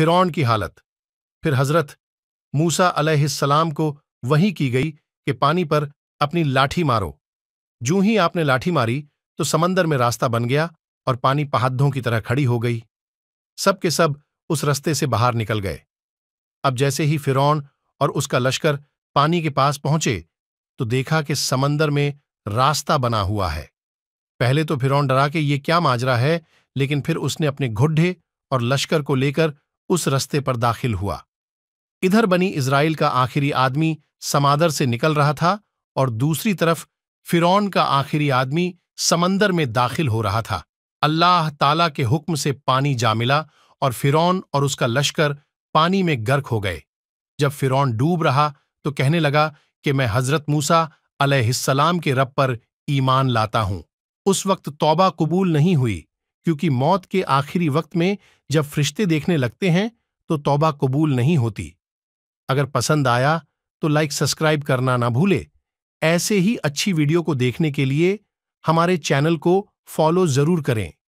फिरौन की हालत फिर हजरत मूसा अलैहिस्सलाम को वही की गई कि पानी पर अपनी लाठी मारो जूं ही आपने लाठी मारी तो समंदर में रास्ता बन गया और पानी पहाद्धों की तरह खड़ी हो गई सब के सब उस रस्ते से बाहर निकल गए अब जैसे ही फिरौन और उसका लश्कर पानी के पास पहुंचे तो देखा कि समंदर में रास्ता बना हुआ है पहले तो फिरौन डरा के ये क्या माजरा है लेकिन फिर उसने अपने घुड्ढे और लश्कर को लेकर उस रस्ते पर दाखिल हुआ इधर बनी इसराइल का आखिरी आदमी समादर से निकल रहा था और दूसरी तरफ फिरौन का आखिरी आदमी समंदर में दाखिल हो रहा था अल्लाह ताला के हुक्म से पानी जा मिला और फिरौन और उसका लश्कर पानी में गर्क हो गए जब फिरौन डूब रहा तो कहने लगा कि मैं हजरत मूसा अलैहिस्सलाम के रब पर ईमान लाता हूं उस वक्त तौबा कबूल नहीं हुई क्योंकि मौत के आखिरी वक्त में जब फरिश्ते देखने लगते हैं तो तौबा कबूल नहीं होती अगर पसंद आया तो लाइक सब्सक्राइब करना ना भूले ऐसे ही अच्छी वीडियो को देखने के लिए हमारे चैनल को फॉलो जरूर करें